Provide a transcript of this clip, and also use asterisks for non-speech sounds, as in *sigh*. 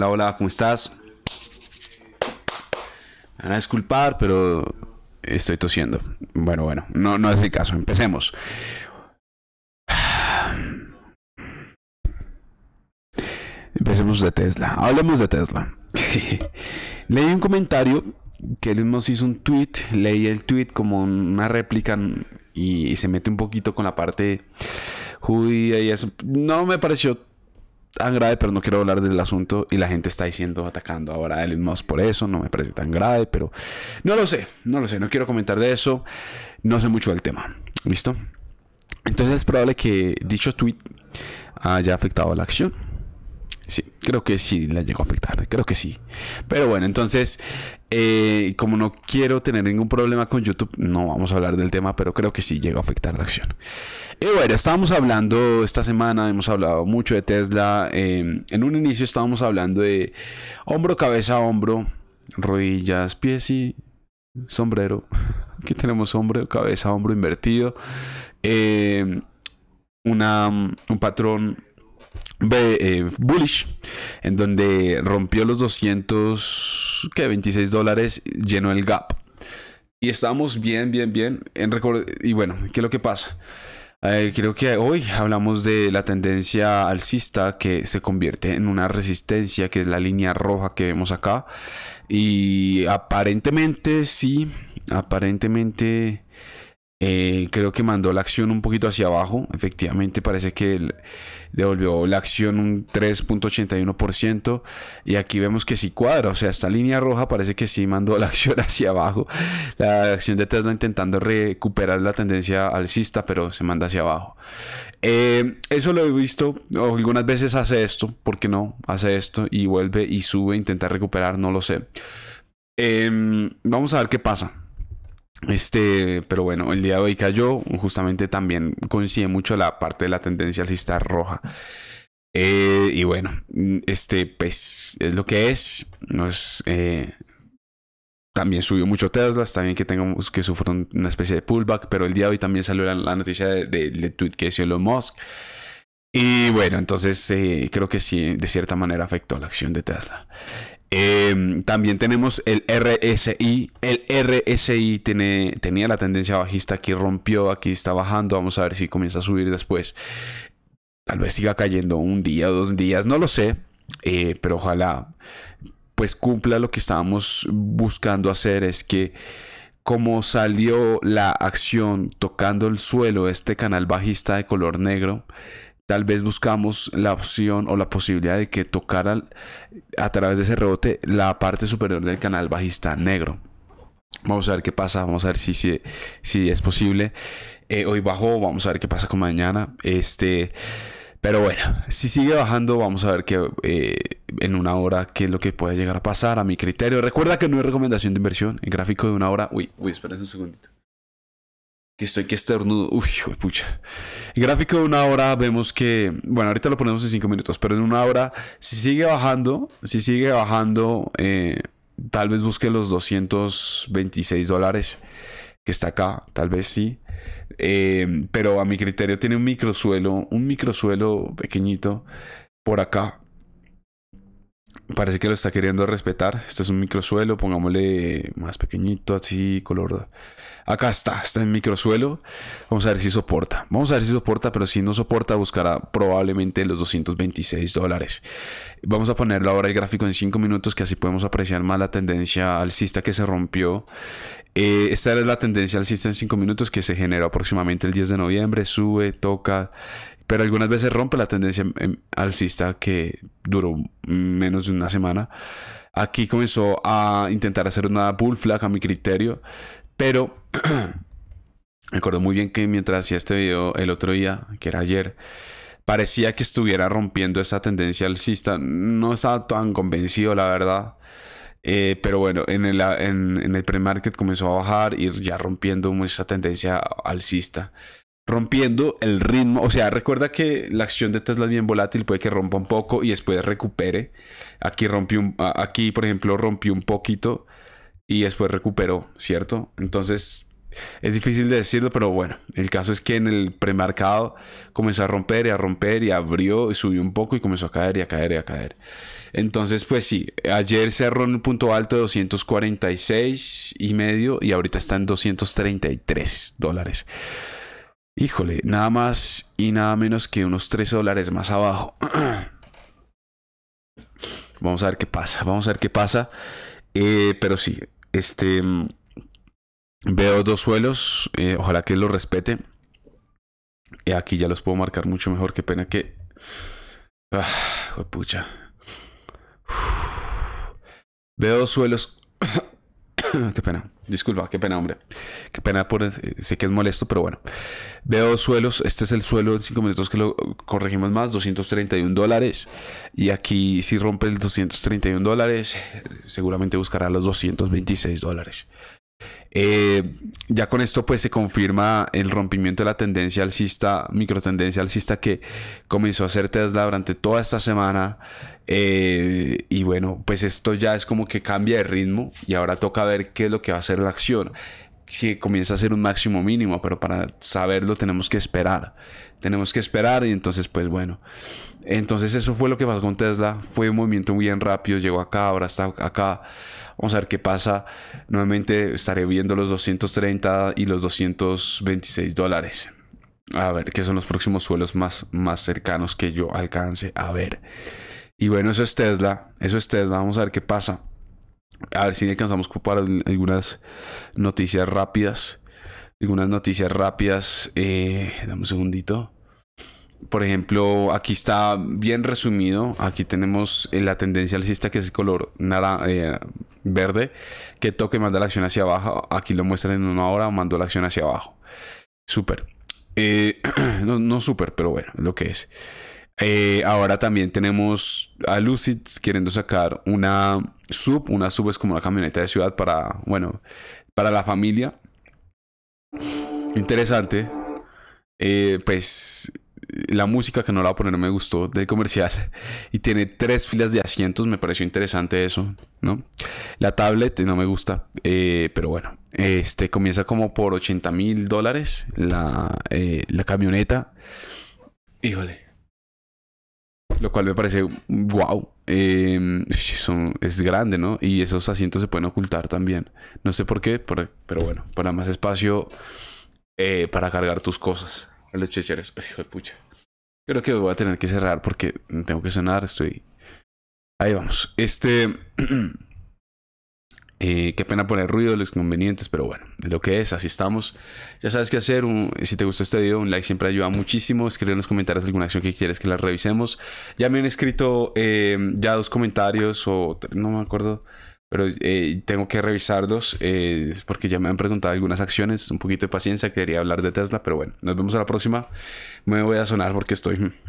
Hola, hola, ¿cómo estás? Me van a disculpar, pero estoy tosiendo. Bueno, bueno, no, no es el caso. Empecemos. Empecemos de Tesla. Hablemos de Tesla. *laughs* Leí un comentario que él mismo hizo un tweet. Leí el tweet como una réplica y se mete un poquito con la parte judía y eso. No me pareció tan grave, pero no quiero hablar del asunto. Y la gente está diciendo, atacando ahora a Elon Musk por eso. No me parece tan grave, pero no lo sé, no lo sé. No quiero comentar de eso. No sé mucho del tema. ¿Listo? Entonces es probable que dicho tweet haya afectado a la acción. Sí, creo que sí le llegó a afectar, creo que sí. Pero bueno, entonces eh, como no quiero tener ningún problema con YouTube, no vamos a hablar del tema, pero creo que sí llega a afectar la acción. Y bueno, estábamos hablando esta semana, hemos hablado mucho de Tesla. Em, en un inicio estábamos hablando de hombro, cabeza, hombro, rodillas, pies y sombrero. *laughs* Aquí tenemos hombro, cabeza, hombro invertido. Em, una, un patrón eh, bullish, en donde rompió los 26 dólares, llenó el gap. Y estamos bien, bien, bien. En y bueno, ¿qué es lo que pasa? Eh, creo que hoy hablamos de la tendencia alcista que se convierte en una resistencia, que es la línea roja que vemos acá. Y aparentemente, sí, aparentemente... Eh, creo que mandó la acción un poquito hacia abajo. Efectivamente, parece que devolvió la acción un 3.81%. Y aquí vemos que sí cuadra. O sea, esta línea roja parece que sí mandó la *laughs* acción hacia abajo. La acción de Tesla intentando recuperar la tendencia alcista, pero se manda hacia abajo. Eh, eso lo he visto. Algunas veces hace esto. ¿Por qué no? Hace esto y vuelve y sube. Intenta recuperar. No lo sé. Em, vamos a ver qué pasa. Este, pero bueno, el día de hoy cayó. Justamente también coincide mucho la parte de la tendencia alcista roja. Eh, y bueno, este, pues es lo que es. No es eh, también subió mucho Tesla, está bien que tengamos que sufrir una especie de pullback, pero el día de hoy también salió la, noticia de, de tweet que hizo Elon Musk. Y bueno, entonces eh, creo que sí, de cierta manera afectó la acción de Tesla. Em, también tenemos el RSI. El RSI tiene, tenía la tendencia bajista, aquí rompió, aquí está bajando. Vamos a ver si comienza a subir después. Tal vez siga cayendo un día, o dos días, no lo sé. Eh, pero ojalá pues cumpla lo que estábamos buscando hacer es que como salió la acción tocando el suelo este canal bajista de color negro Tal vez buscamos la opción o la posibilidad de que tocara a través de ese rebote la parte superior del canal bajista negro. Vamos a ver qué pasa, vamos a ver si, es posible. Eh, hoy bajó, vamos a ver qué pasa con mañana. Este, pero bueno, si sigue bajando, vamos a ver qué eh, en una hora qué es lo que puede llegar a pasar a mi criterio. Recuerda que no hay recomendación de inversión en gráfico de una hora. Uy, uy, espera un segundito que estoy que estornudo. Uy, hijo pucha. gráfico de una hora vemos que, bueno, ahorita lo ponemos en 5 minutos, pero en una hora, si sigue bajando, si sigue bajando, eh, tal vez busque los 226 dólares que está acá, tal vez sí. Eh, pero a mi criterio tiene un microsuelo, un microsuelo pequeñito por acá parece que lo está queriendo respetar. Este es un microsuelo, pongámosle más pequeñito, así, color. Acá está, está en microsuelo. Vamos a ver si soporta. Vamos a ver si soporta, pero si no soporta, buscará probablemente los 226 dólares. Vamos a ponerlo ahora el gráfico en 5 minutos, que así podemos apreciar más la tendencia alcista que se rompió. Eh, esta es la tendencia alcista en 5 minutos que se generó aproximadamente el 10 de noviembre. Sube, toca, pero algunas veces rompe la tendencia alcista que duró menos de una semana. Aquí comenzó a intentar hacer una bull flag a mi criterio, pero *clears throat* me acuerdo muy bien que mientras hacía este video el otro día, que era ayer, parecía que estuviera rompiendo esa tendencia alcista. No estaba tan convencido, la verdad. Eh, pero bueno, en el, en, en el pre-market comenzó a bajar y ya rompiendo esa tendencia alcista rompiendo el ritmo. O sea, recuerda que la acción de Tesla es bien volátil, puede que rompa un poco y después recupere. Aquí rompió aquí, por ejemplo, rompió un poquito y después recuperó, ¿cierto? Entonces, es difícil de decirlo, pero bueno, el caso es que en el premarcado comenzó a romper y a romper y abrió y subió un poco y comenzó a caer y a caer y a caer. Entonces, pues sí, ayer cerró en un punto alto de 246 y medio y ahorita está en 233 dólares. Híjole, nada más y nada menos que unos 13 dólares más abajo. *clears throat* vamos a ver qué pasa, vamos a ver qué pasa. Eh, pero sí, este... Mm, veo dos suelos, eh, ojalá que lo respete. Eh, aquí ya los puedo marcar mucho mejor, qué pena que... Ah, pucha. Veo dos suelos... *clears throat* qué pena, disculpa, qué pena, hombre. Qué pena, por... sé que es molesto, pero bueno. Veo suelos, este es el suelo en 5 minutos que lo corregimos más, 231 dólares. Y aquí si rompe el 231 dólares, seguramente buscará los 226 dólares. Eh, ya con esto pues se confirma el rompimiento de la tendencia alcista, micro tendencia alcista que comenzó a hacer Tesla durante toda esta semana. Eh, y bueno, pues esto ya es como que cambia de ritmo y ahora toca ver qué es lo que va a hacer la acción que comienza a ser un máximo mínimo, pero para saberlo tenemos que esperar. Tenemos que esperar y entonces pues bueno. Entonces eso fue lo que pasó con Tesla. Fue un movimiento muy bien rápido, llegó acá, ahora está acá. Vamos a ver qué pasa. Nuevamente estaré viendo los 230 y los 226 dólares. A ver qué son los próximos suelos más, más cercanos que yo alcance a ver. Y bueno, eso es Tesla. Eso es Tesla. Vamos a ver qué pasa. A ver si alcanzamos ocupar algunas noticias rápidas. Algunas noticias rápidas. Eh, dame un segundito. Por ejemplo, aquí está bien resumido. Aquí tenemos eh, la tendencia alcista que es el color eh, verde. Que toque manda la acción hacia abajo. Aquí lo muestra en una hora. Mandó la acción hacia abajo. Súper. *clears throat* no, no súper, pero bueno, es lo que es. Eh, ahora también tenemos a Lucid queriendo sacar una sub. Una sub es como una camioneta de ciudad para, bueno, para la familia. Interesante. Eh, pues la música que no la voy a poner me gustó de comercial y tiene tres filas de asientos me pareció interesante eso no la tablet no me gusta eh, pero bueno este comienza como por 80 mil dólares la camioneta híjole lo cual me parece wow. Em, son, es grande, ¿no? Y esos asientos se pueden ocultar también. No sé por qué, pero, bueno, para más espacio eh, para cargar tus cosas. Los checheres. hijo pucha. Creo que voy a tener que cerrar porque tengo que sonar, estoy... Ahí vamos. Este... *clears throat* Eh, qué pena poner ruido, los inconvenientes, pero bueno, es lo que es, así estamos. Ya sabes qué hacer. si te gustó este video, un like siempre ayuda muchísimo. Escribe en los comentarios alguna acción que quieres que la revisemos. Ya me han escrito eh, ya dos comentarios o no me acuerdo, pero eh, tengo que revisar Dos, porque ya me han preguntado algunas acciones. Un poquito de paciencia, quería hablar de Tesla, pero bueno, nos vemos a la próxima. Me voy a sonar porque estoy mm,